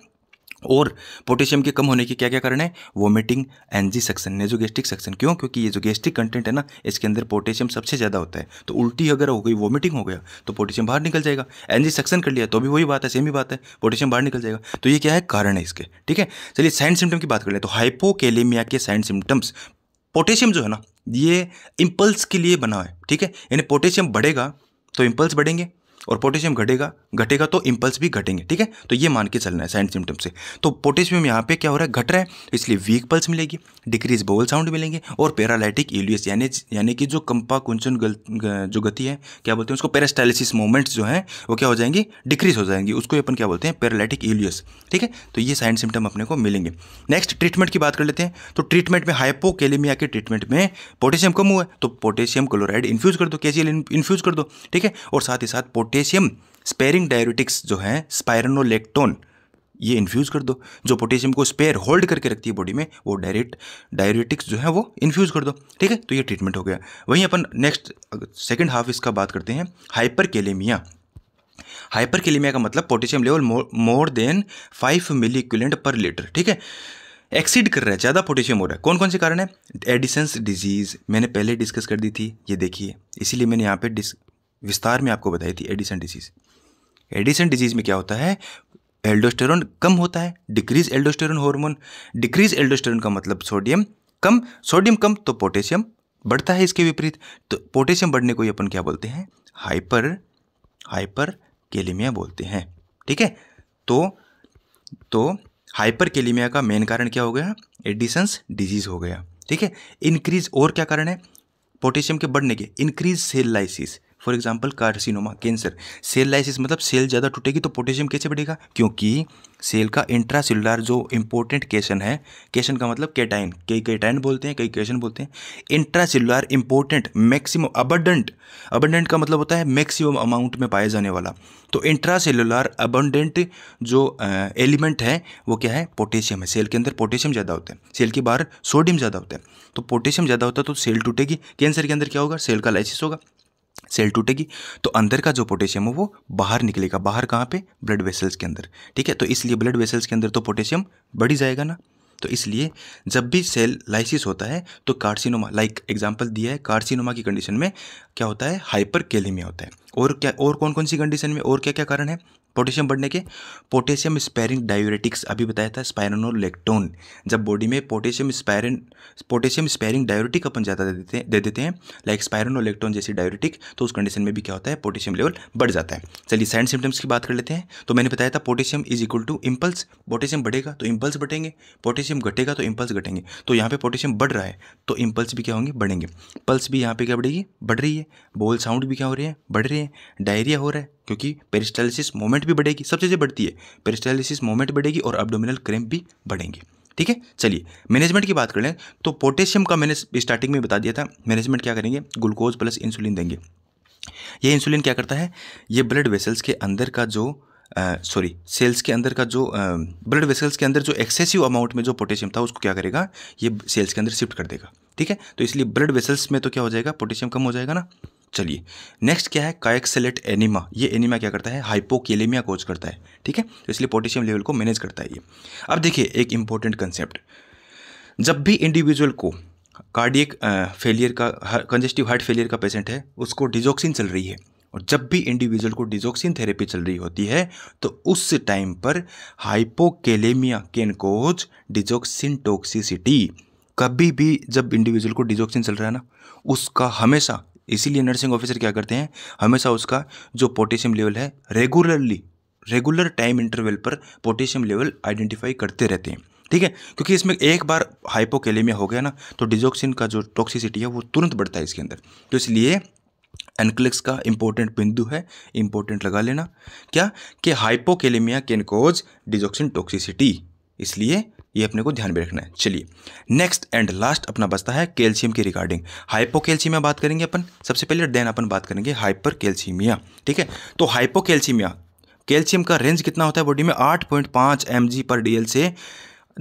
और पोटेशियम के कम होने के क्या क्या कारण है vomiting NG section nasogastric section क्यों क्योंकि ये जो गैस्ट्रिक कंटेंट है ना इसके अंदर पोटेशियम सबसे ज़्यादा होता है तो उल्टी अगर हो गई वोमिटिंग हो गया तो पोटेशियम बाहर निकल जाएगा एनजी सेक्शन कर लिया तो भी वही बात है सेम ही बात है पोटेशियम बाहर निकल जाएगा तो ये क्या है कारण है इसके ठीक है चलिए साइन सिम्टम की बात कर लें तो हाइपोकेलेमिया के साइन सिम्टम्स पोटेशियम जो है ना ये इम्पल्स के लिए बना है ठीक है यानी पोटेशियम बढ़ेगा तो इम्पल्स बढ़ेंगे और पोटेशियम घटेगा घटेगा तो इंपल्स भी घटेंगे ठीक है तो ये मान के चलना है साइन सिम्टम से तो पोटेशियम यहाँ पे क्या हो रहा है घट रहा है इसलिए वीक पल्स मिलेगी डिक्रीज बोल साउंड मिलेंगे और पैरालाइटिक एलियस यानी यानी कि जो कंपा कुंचन गल, जो गति है क्या बोलते हैं उसको पैरास्टाइलिसिस मोमेंट्स जो हैं वो क्या हो जाएंगी डिक्रीज हो जाएंगी उसको अपन क्या बोलते हैं पैरालाइटिक एलियस ठीक है तो ये साइन सिम्टम अपने को मिलेंगे नेक्स्ट ट्रीटमेंट की बात कर लेते हैं तो ट्रीटमेंट में हाइपोकेलेमिया के ट्रीटमेंट में पोटेशियम कम हुआ है तो पोटेशियम क्लोराइड इन्फ्यूज कर दो कैसी इन्फ्यूज कर दो ठीक है और साथ ही साथ पोटेशियम स्पेयरिंग डायरेटिक्स जो हैं स्पायरनोलेक्टोन ये इन्फ्यूज़ कर दो जो पोटेशियम को स्पेयर होल्ड करके रखती है बॉडी में वो डायरेक्ट डायरेटिक्स जो है वो इन्फ्यूज़ कर दो ठीक है तो ये ट्रीटमेंट हो गया वहीं अपन नेक्स्ट सेकेंड हाफ इसका बात करते हैं हाइपर केलेमिया हाइपर केलेमिया का मतलब potassium level more than five milli per litre ठीक है एक्सीड कर रहा है ज़्यादा पोटेशियम हो रहा है कौन कौन से कारण है एडिसंस डिजीज़ मैंने पहले डिस्कस कर दी थी ये देखिए इसीलिए मैंने यहाँ पे विस्तार में आपको बताई थी एडिसन डिजीज़ एडिसन डिजीज़ में क्या होता है एल्डोस्टेरोन कम होता है decrease aldosterone hormone decrease aldosterone का मतलब सोडियम कम सोडियम कम तो पोटेशियम बढ़ता है इसके विपरीत तो पोटेशियम बढ़ने को ही अपन क्या बोलते हैं हाइपर हाइपर केलीमिया बोलते हैं ठीक है तो तो हाइपर केलीमिया का मेन कारण क्या हो गया एडिसंस डिजीज़ हो गया ठीक है इंक्रीज और क्या कारण है पोटेशियम के बढ़ने के increase cell lysis for example carcinoma cancer cell lysis मतलब सेल ज़्यादा टूटेगी तो पोटेशियम कैसे बढ़ेगा क्योंकि सेल का इंट्रासेलुलर जो इंपॉर्टेंट केशन है केशन का मतलब केटाइन कई केटाइन बोलते हैं कई केशन बोलते हैं intracellular important maximum abundant abundant का मतलब होता है मैक्सिमम अमाउंट में पाया जाने वाला तो इंट्रासेलुलर अबंडेंट जो एलिमेंट है वो क्या है पोटेशियम है सेल के अंदर पोटेशियम तो ज़्यादा होता है सेल के बाहर सोडियम ज़्यादा होता है तो पोटेशियम ज़्यादा होता है तो सेल टूटेगी कैंसर के अंदर क्या होगा सेल का लाइसिस होगा सेल टूटेगी तो अंदर का जो पोटेशियम है वो बाहर निकलेगा बाहर कहाँ पे ब्लड वेसल्स के अंदर ठीक है तो इसलिए ब्लड वेसल्स के अंदर तो पोटेशियम बढ़ ही जाएगा ना तो इसलिए जब भी सेल लाइसिस होता है तो कार्सिनोमा लाइक एग्जाम्पल दिया है कार्सिनोमा की कंडीशन में क्या होता है हाइपर होता है और क्या और कौन कौन सी कंडीशन में और क्या क्या कारण है पोटेशियम बढ़ने के पोटेशियम स्पायरिंग डायोरेटिक्स अभी बताया था स्पायरनोलेक्टोन जब बॉडी में potassium sparing potassium sparing diuretic अपन ज़्यादा दे देते दे देते हैं लाइक स्पायरनोलेक्टोन जैसी डायोरेटिक तो उस कंडीशन में भी क्या होता है पोटेशियम लेवल बढ़ जाता है चलिए साइन सिम्टम्स की बात कर लेते हैं तो मैंने बताया था potassium is equal to impulse potassium बढ़ेगा तो इम्पल्स बढ़ेंगे पोटेशियम घटेगा तो इम्पल्स घटेंगे तो यहाँ पर पोटेशियम बढ़ रहा है तो इम्पल्स भी क्या होंगे बढ़ेंगे पल्स भी यहाँ पर क्या बढ़ेगी बढ़ रही है बोल साउंड भी क्या हो रही है बढ़ रहे हैं डायरिया हो रहा है क्योंकि पेरिस्टाइलिस मोमेंट भी बढ़ेगी सब चीज़ें बढ़ती है पेरिस्टाइलिसिस मोमेंट बढ़ेगी और एब्डोमिनल क्रैम्प भी बढ़ेंगे ठीक है चलिए मैनेजमेंट की बात कर लें तो पोटेशियम का मैंने स्टार्टिंग में बता दिया था मैनेजमेंट क्या करेंगे ग्लूकोज प्लस इंसुलिन देंगे ये इंसुलिन क्या करता है ये ब्लड वेसल्स के अंदर का जो सॉरी सेल्स के अंदर का जो ब्लड वेसल्स के अंदर जो एक्सेसिव अमाउंट में जो पोटेशियम था उसको क्या करेगा ये सेल्स के अंदर शिफ्ट कर देगा ठीक है तो इसलिए ब्लड वेसल्स में तो क्या हो जाएगा पोटेशियम कम हो जाएगा ना चलिए नेक्स्ट क्या है कायक्सेलेट एनिमा ये एनिमा क्या करता है हाइपोकेलेमिया कोच करता है ठीक है तो इसलिए पोटेशियम लेवल को मैनेज करता है ये अब देखिए एक इंपॉर्टेंट कंसेप्ट जब भी इंडिविजुअल को कार्डियक फेलियर का कंजेस्टिव हार्ट फेलियर का पेशेंट है उसको डिजोक्सिन चल रही है और जब भी इंडिविजुअल को डिजोक्सिन थेरेपी चल रही होती है तो उस टाइम पर hypokalaemia can cause digoxin toxicity कभी भी जब इंडिविजुअल को डिजोक्सिन चल रहा है ना उसका हमेशा इसीलिए नर्सिंग ऑफिसर क्या करते हैं हमेशा उसका जो पोटेशियम लेवल है रेगुलरली रेगुलर टाइम इंटरवल पर पोटेशियम लेवल आइडेंटिफाई करते रहते हैं ठीक है क्योंकि इसमें एक बार हाइपोकेलेमिया हो गया ना तो डिजोक्सिन का जो टॉक्सिसिटी है वो तुरंत बढ़ता है इसके अंदर तो इसलिए एनक्लिक्स का इंपॉर्टेंट बिंदु है इंपॉर्टेंट लगा लेना क्या कि hypokalaemia can cause digoxin toxicity इसलिए ये अपने को ध्यान में रखना है चलिए नेक्स्ट एंड लास्ट अपना बचता है कैल्शियम की रिगार्डिंग हाइपोकैल्शियमिया बात करेंगे अपन सबसे पहले देन अपन बात करेंगे हाइपर कैल्शियमिया ठीक है तो हाइपोकैल्शियमिया कैल्शियम का रेंज कितना होता है बॉडी में आठ पॉइंट पाँच एम जी पर डी एल से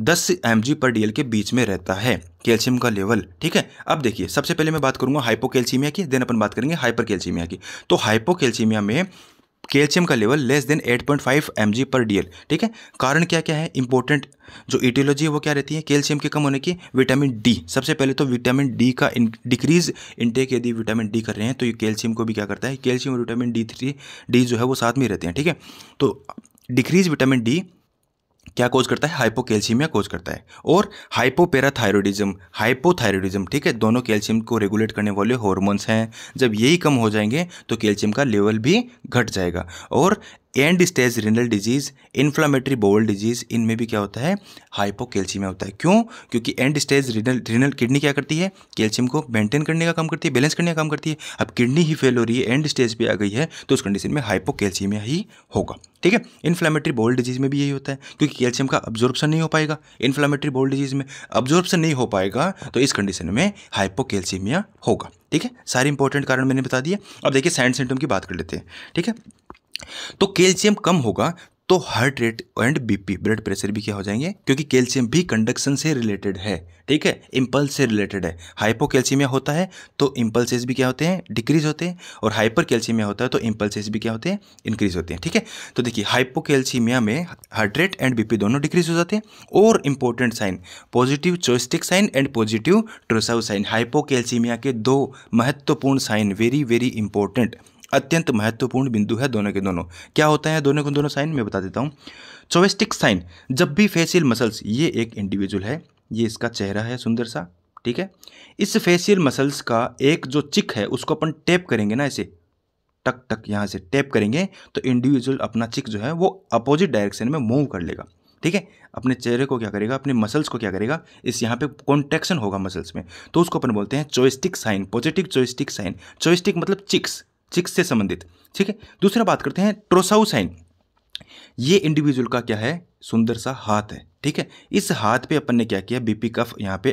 दस एम जी पर डी के बीच में रहता है कैल्शियम का लेवल ठीक है अब देखिए सबसे पहले मैं बात करूंगा हाइपोकैल्सीमिया की देन अपन बात करेंगे हाइपर कैल्सीमिया की तो हाइपोकैल्सीमिया में कैल्शियम का level less than 8.5 point per dL ठीक है कारण क्या क्या है इंपॉर्टेंट जो इटियोलॉजी है वो क्या रहती है कैल्शियम के कम होने की विटामिन डी सबसे पहले तो विटामिन डी का डिक्रीज इनटेक यदि विटामिन डी कर रहे हैं तो ये कैल्शियम को भी क्या करता है कैल्शियम और विटामिन डी थ्री डी जो है वो साथ में रहते हैं ठीक है तो डिक्रीज विटामिन डी क्या कोज करता है हाइपोकैल्शियमिया कोज करता है और हाइपोपेराथायरोडिज्म हाइपोथायरोडिज्म ठीक है दोनों कैल्शियम को रेगुलेट करने वाले हॉर्मोन्स हैं जब यही कम हो जाएंगे तो कैल्शियम का लेवल भी घट जाएगा और end stage renal disease inflammatory bowel disease इनमें भी क्या होता है हाइपोकेल्शियम होता है क्यों क्योंकि end stage renal renal kidney क्या करती है कैल्शियम को मेंटेन करने का काम करती है बैलेंस करने का काम करती है अब किडनी ही फेल हो रही है एंड स्टेज पे आ गई है तो उस कंडीशन में हाइपोकेल्शियमिया ही होगा ठीक है इन्फ्लामेटरी बोल डिजीज़ में भी यही होता है क्योंकि कैल्शियम का अब्जॉर्प्शन नहीं हो पाएगा इन्फ्लामेटरी बोल डिजीज़ में अब्जॉर्प्शन नहीं हो पाएगा तो इस कंडीशन में हाइपोकेल्शियमिया होगा ठीक है सारे इंपॉर्टेंट कारण मैंने बता दिया अब देखिए साइंस सिम्टम की बात कर लेते हैं ठीक है तो कैल्शियम कम होगा तो heart rate and BP blood pressure भी क्या हो जाएंगे क्योंकि कैल्शियम भी कंडक्शन से रिलेटेड है ठीक है इम्पल्स से रिलेटेड है हाइपोकैल्शियमिया होता है तो इम्पल्सेस भी क्या होते हैं डिक्रीज होते हैं और हाइपर कैल्शियमिया होता है तो इम्पल्सेस भी क्या होते हैं इंक्रीज होते हैं ठीक है तो देखिए हाइपोकैल्शियमिया में हार्ट रेट एंड बीपी दोनों डिक्रीज हो जाते हैं और important sign positive Chvostek sign and positive Trousseau sign hypo के दो महत्वपूर्ण साइन वेरी वेरी इंपॉर्टेंट अत्यंत महत्वपूर्ण बिंदु है दोनों के दोनों क्या होता है दोनों के दोनों साइन मैं बता देता हूँ चोवेस्टिक साइन जब भी फेसियल मसल्स ये एक इंडिविजुअल है ये इसका चेहरा है सुंदर सा ठीक है इस फेसियल मसल्स का एक जो चिक है उसको अपन टेप करेंगे ना इसे टक टक यहाँ से टेप करेंगे तो इंडिविजुअल अपना चिक जो है वो अपोजिट डायरेक्शन में मूव कर लेगा ठीक है अपने चेहरे को क्या करेगा अपने मसल्स को क्या करेगा इस यहाँ पे कॉन्ट्रेक्शन होगा मसल्स में तो उसको अपन बोलते हैं Chvostek sign positive Chvostek sign Chvostek मतलब चिक्स चिक्स से संबंधित ठीक है दूसरा बात करते हैं ट्रोसाउसाइन ये इंडिविजुअल का क्या है सुंदर सा हाथ है ठीक है इस हाथ पे अपन ने क्या किया बीपी कफ यहाँ पे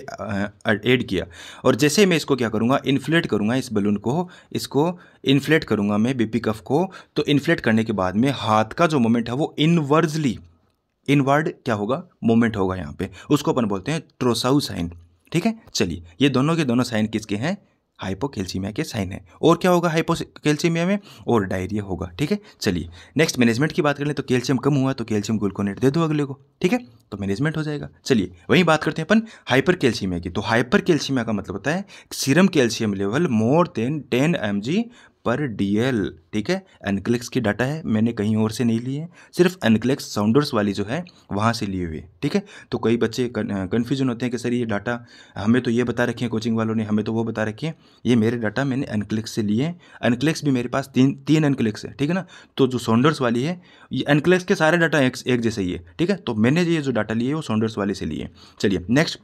ऐड किया और जैसे मैं इसको क्या करूँगा इन्फ्लेट करूँगा इस बलून को इसको इन्फ्लेट करूँगा मैं बीपी कफ को तो इन्फ्लेट करने के बाद में हाथ का जो मोमेंट है वो इनवर्जली इनवर्ड क्या होगा मोमेंट होगा यहाँ पे उसको अपन बोलते हैं ट्रोसाउ साइन ठीक है चलिए ये दोनों के दोनों साइन किसके हैं हाइपोकेल्सीमिया के साइन है और क्या होगा हाइपोकेल्सीमिया में और डायरिया होगा ठीक है चलिए नेक्स्ट मैनेजमेंट की बात कर लें तो कैल्शियम कम हुआ तो कैल्शियम ग्लूकोनेट दे दो अगले को ठीक है तो मैनेजमेंट हो जाएगा चलिए वहीं बात करते हैं अपन हाइपर कैल्शियमिया की तो हाइपर कैल्शियमिया का मतलब होता है serum calcium level more than ten M per dL ठीक है एनक्लिक्स की डाटा है मैंने कहीं और से नहीं ली है सिर्फ एनक्लेक्स साउंडर्स वाली जो है वहाँ से लिए हुए ठीक है तो कई बच्चे कन्फ्यूजन होते हैं कि सर ये डाटा हमें तो ये बता रखे हैं कोचिंग वालों ने हमें तो वो बता रखे हैं ये मेरे डाटा मैंने एनक्लिक्स से लिए एनक्लिक्स भी मेरे पास तीन तीन एनक्लिक्स है ठीक है ना तो जो साउंडर्स वाली है ये एनक्लिक्स के सारे डाटा एक, एक जैसे ही है ठीक है तो मैंने ये जो डाटा लिए वो साउंडर्स वाले से लिए चलिए नेक्स्ट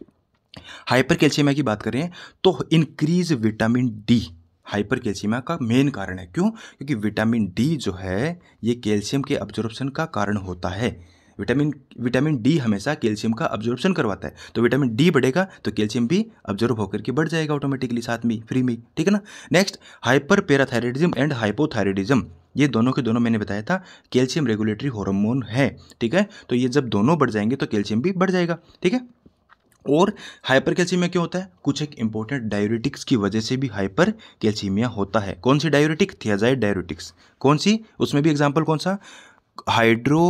हाइपर कैल्शियमिया की बात करें तो increase vitamin D hypercalcaemia का मेन कारण है क्यों क्योंकि विटामिन डी जो है ये कैल्शियम के अब्जॉर्प्शन का कारण होता है विटामिन विटामिन डी हमेशा कैल्शियम का अब्जॉर्प्शन करवाता है तो विटामिन डी बढ़ेगा तो कैल्शियम भी अब्जॉर्ब होकर के बढ़ जाएगा ऑटोमेटिकली साथ में फ्री में ठीक है ना next hyperparathyroidism and hypothyroidism ये दोनों के दोनों मैंने बताया था कैल्शियम रेगुलेटरी हॉर्मोन है ठीक है तो ये जब दोनों बढ़ जाएंगे तो कैल्शियम भी बढ़ जाएगा ठीक है और हाइपर कैल्शीमिया क्यों होता है कुछ एक इंपॉर्टेंट डायोरेटिक्स की वजह से भी हाइपर कैल्सीमिया होता है कौन सी डायोरेटिक थियाजाइड डायरेटिक्स कौन सी उसमें भी एग्जाम्पल कौन सा हाइड्रो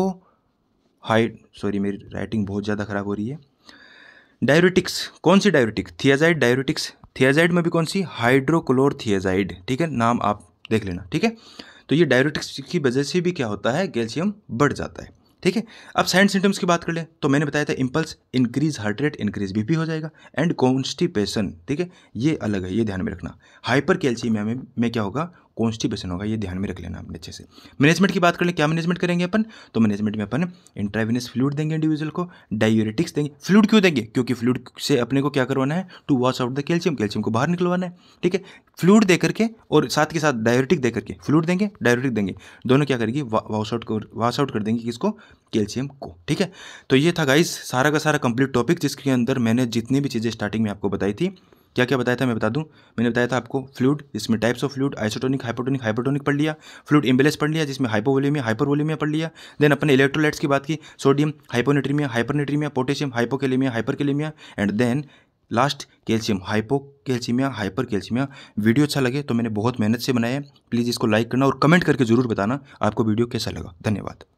हाइड सॉरी मेरी राइटिंग बहुत ज़्यादा खराब हो रही है डायरेटिक्स कौन सी डायरेटिक थियाजाइड डायरेटिक्स थियाजाइड में भी कौन सी हाइड्रोक्लोर थियाजाइड ठीक है नाम आप देख लेना ठीक है तो ये डायरेटिक्स की वजह से भी क्या होता है कैल्शियम बढ़ जाता है ठीक है अब साइन सिम्टम्स की बात कर लें तो मैंने बताया था impulse increase heart rate increase BP हो जाएगा एंड कॉन्स्टिपेशन ठीक है ये अलग है ये ध्यान में रखना हाइपर कैल्शियम में क्या होगा कॉन्स्टिपेशन होगा ये ध्यान में रख लेना अपने अच्छे से मैनेजमेंट की बात कर लें क्या मैनेजमेंट करेंगे अपन तो मैनेजमेंट में अपन इंट्राइविनस फ्लूड देंगे इंडिविजुअल को डायोरेटिक्स देंगे फ्लूड क्यों देंगे क्योंकि फ्लूड से अपने को क्या करवाना है to wash out the calcium calcium को बाहर निकलवाना है ठीक है फ्लूड दे करके और साथ के साथ डायोरेटिक दे करके फ्लूड देंगे डायोरेटिक देंगे दोनों क्या करेगी वॉश आउट कर वॉश आउट कर देंगे किसको कैल्शियम को ठीक है तो ये था गाइस सारा का सारा कंप्लीट टॉपिक जिसके अंदर मैंने जितनी भी चीज़ें स्टार्टिंग में आपको बताई थी क्या क्या बताया था मैं बता दूं मैंने बताया था आपको फ्लूड जिसमें types of fluid isotonic hypotonic hypotonic पढ़ लिया फ्लूड एम्बेलेस पढ़ लिया जिसमें हाइपोवोलीमिया हाइपरवोलीमिया पढ़ लिया देन अपने इलेक्ट्रोलाइट्स की बात की sodium hyponatraemia hypernatraemia potassium hypokalaemia hyperkalaemia and then last calcium hypocalcaemia hypercalcaemia video अच्छा लगे तो मैंने बहुत मेहनत से बनाया है प्लीज़ इसको लाइक करना और कमेंट करके ज़रूर बताना आपको वीडियो कैसा लगा धन्यवाद